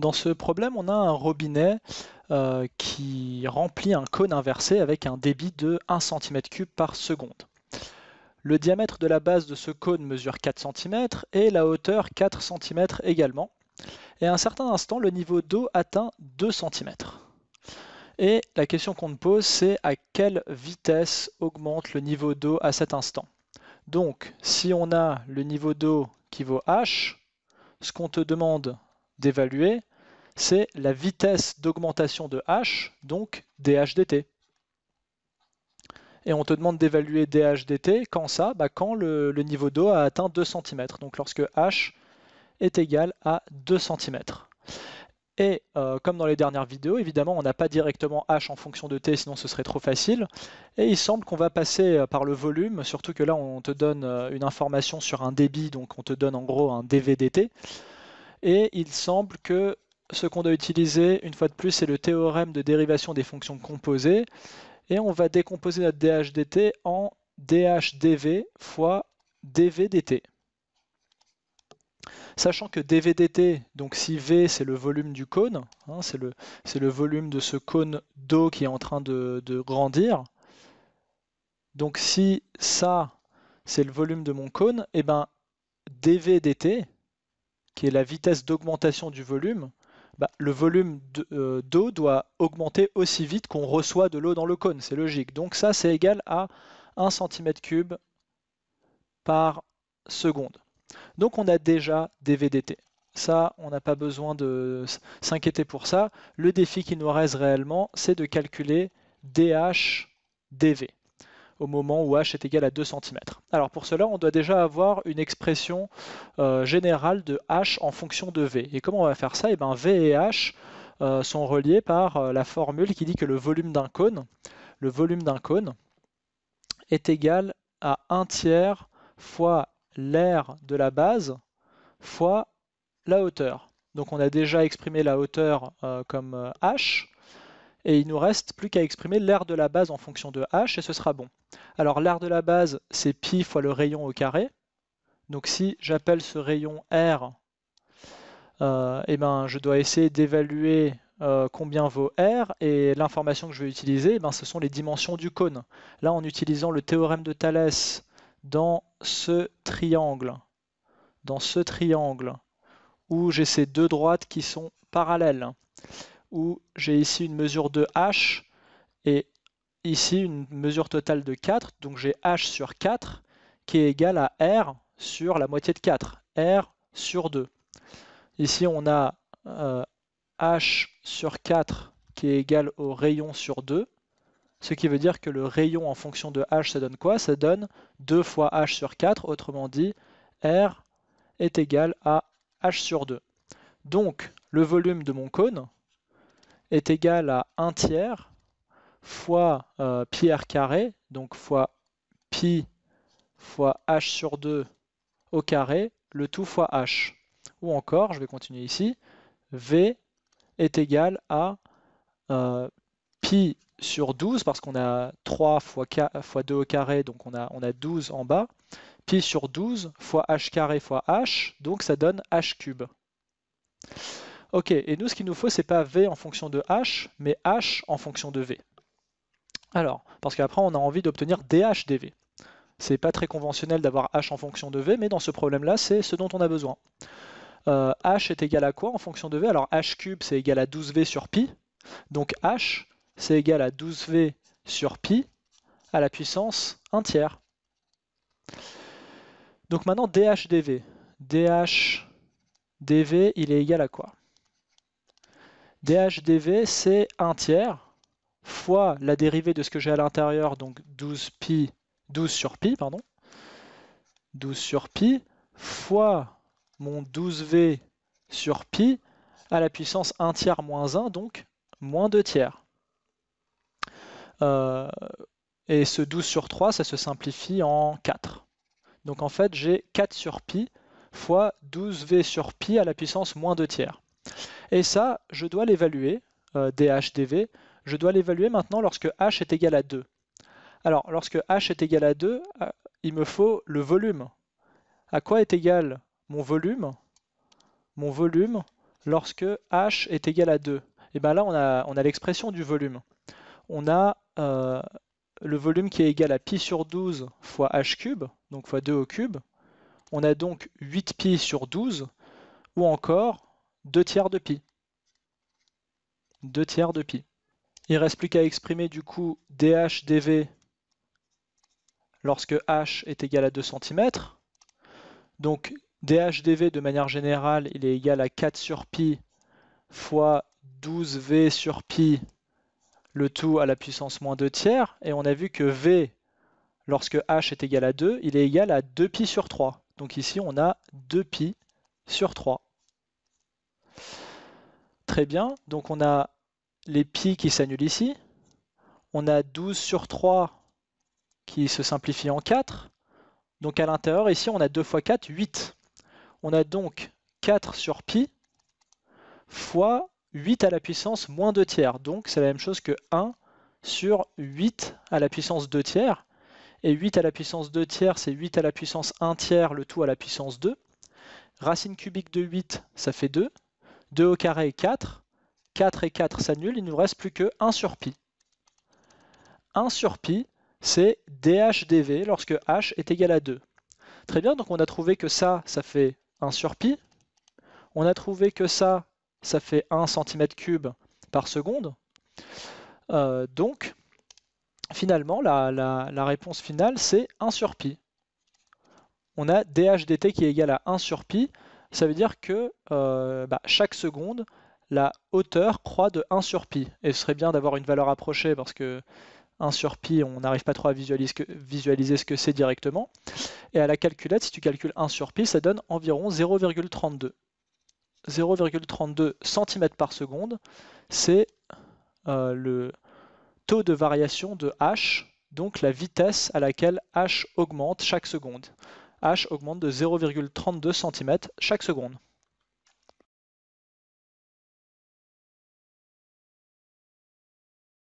Dans ce problème, on a un robinet euh, qui remplit un cône inversé avec un débit de 1 cm3 par seconde. Le diamètre de la base de ce cône mesure 4 cm et la hauteur 4 cm également. Et à un certain instant, le niveau d'eau atteint 2 cm. Et la question qu'on te pose, c'est à quelle vitesse augmente le niveau d'eau à cet instant Donc, si on a le niveau d'eau qui vaut h, ce qu'on te demande d'évaluer, c'est la vitesse d'augmentation de h, donc dHdt. Et on te demande d'évaluer dHdt quand ça bah, Quand le, niveau d'eau a atteint 2 cm, donc lorsque h est égal à 2 cm. Et euh, comme dans les dernières vidéos, évidemment, on n'a pas directement h en fonction de t, sinon ce serait trop facile. Et il semble qu'on va passer euh, par le volume, surtout que là, on te donne euh, une information sur un débit, donc on te donne en gros un dvdt. Et il semble que ce qu'on doit utiliser, une fois de plus, c'est le théorème de dérivation des fonctions composées. Et on va décomposer notre dHdt en dHdv fois dvdt. Sachant que dvdt, donc si v c'est le volume du cône, hein, c'est le, volume de ce cône d'eau qui est en train de, grandir, donc si ça c'est le volume de mon cône, et eh ben dvdt, qui est la vitesse d'augmentation du volume, bah, le volume euh, d'eau doit augmenter aussi vite qu'on reçoit de l'eau dans le cône, c'est logique. Donc ça, c'est égal à 1 cm3 par seconde. Donc on a déjà dVdt. Ça, on n'a pas besoin de s'inquiéter pour ça. Le défi qui nous reste réellement, c'est de calculer DH, DV au moment où h est égal à 2 cm. Alors pour cela, on doit déjà avoir une expression euh, générale de h en fonction de v. Et comment on va faire ça Et eh bien v et h euh, sont reliés par euh, la formule qui dit que le volume d'un cône, le volume d'un cône est égal à 1 tiers fois l'air de la base fois la hauteur. Donc on a déjà exprimé la hauteur comme h, et il nous reste plus qu'à exprimer l'aire de la base en fonction de h, et ce sera bon. Alors l'aire de la base, c'est pi fois le rayon au carré. Donc si j'appelle ce rayon r, euh, eh ben, je dois essayer d'évaluer euh, combien vaut r, et l'information que je vais utiliser, eh ben, ce sont les dimensions du cône. Là, en utilisant le théorème de Thalès dans ce triangle, dans ce triangle, où j'ai ces deux droites qui sont parallèles, où j'ai ici une mesure de h et ici une mesure totale de 4, donc j'ai h sur 4 qui est égal à r sur la moitié de 4, r sur 2. Ici on a euh, h sur 4 qui est égal au rayon sur 2, ce qui veut dire que le rayon en fonction de h, ça donne quoi Ça donne 2 fois h sur 4, autrement dit, r est égal à h sur 2. Donc, le volume de mon cône, est égal à 1 tiers fois euh, pi r carré, donc fois pi fois h sur 2 au carré, le tout fois h. Ou encore, je vais continuer ici, v est égal à euh, pi sur 12, parce qu'on a 3 fois, 2 au carré, donc on a, on a 12 en bas, pi sur 12 fois h carré fois h, donc ça donne h cube. Ok, et nous, ce qu'il nous faut, c'est pas V en fonction de H, mais H en fonction de V. Alors, parce qu'après, on a envie d'obtenir DH dV. C'est pas très conventionnel d'avoir H en fonction de V, mais dans ce problème-là, c'est ce dont on a besoin. Euh, H est égal à quoi en fonction de V Alors, H cube, c'est égal à 12V sur pi. Donc, H, c'est égal à 12V sur pi à la puissance 1 tiers. Donc maintenant, dH dV. dH dV, il est égal à quoi DHDV, c'est 1 tiers fois la dérivée de ce que j'ai à l'intérieur, donc 12, pi, 12 sur pi, pardon, 12 sur pi, fois mon 12v sur pi à la puissance 1 tiers moins 1, donc moins 2 tiers. Euh, et ce 12 sur 3, ça se simplifie en 4. Donc en fait, j'ai 4 sur pi fois 12v sur pi à la puissance moins 2 tiers. Et ça, je dois l'évaluer, euh, dh, dv, je dois l'évaluer maintenant lorsque h est égal à 2. Alors, lorsque h est égal à 2, euh, il me faut le volume. À quoi est égal mon volume Mon volume lorsque h est égal à 2. Et eh bien là, on a, on a l'expression du volume. On a euh, le volume qui est égal à pi sur 12 fois h cube, donc fois 2 au cube. On a donc 8 pi sur 12, ou encore 2 tiers de pi. 2 tiers de pi. Il ne reste plus qu'à exprimer du coup dH dV lorsque h est égal à 2 cm. Donc dH dV de manière générale, il est égal à 4 sur pi fois 12v sur pi, le tout à la puissance moins 2 tiers. Et on a vu que v, lorsque h est égal à 2, il est égal à 2 pi sur 3. Donc ici, on a 2 pi sur 3. Très bien. Donc on a les π qui s'annulent ici. On a 12 sur 3 qui se simplifie en 4. Donc à l'intérieur, ici, on a 2 fois 4, 8. On a donc 4 sur pi fois 8 à la puissance moins 2 tiers. Donc c'est la même chose que 1 sur 8 à la puissance 2 tiers. Et 8 à la puissance 2 tiers, c'est 8 à la puissance 1 tiers, le tout à la puissance 2. Racine cubique de 8, ça fait 2. 2 au carré est 4. 4 et 4 s'annulent, il ne nous reste plus que 1 sur pi. 1 sur pi, c'est dHdV lorsque h est égal à 2. Très bien, donc on a trouvé que ça, ça fait 1 sur pi. On a trouvé que ça, ça fait 1 cm3 par seconde. Euh, donc, finalement, la, la réponse finale, c'est 1 sur pi. On a dh dt qui est égal à 1 sur pi ça veut dire que euh, bah, chaque seconde, la hauteur croît de 1 sur pi. Et ce serait bien d'avoir une valeur approchée parce que 1 sur pi, on n'arrive pas trop à visualiser, ce que c'est directement. Et à la calculette, si tu calcules 1 sur pi, ça donne environ 0,32. 0,32 cm par seconde, c'est euh, le taux de variation de h, donc la vitesse à laquelle h augmente chaque seconde h augmente de 0,32 cm chaque seconde.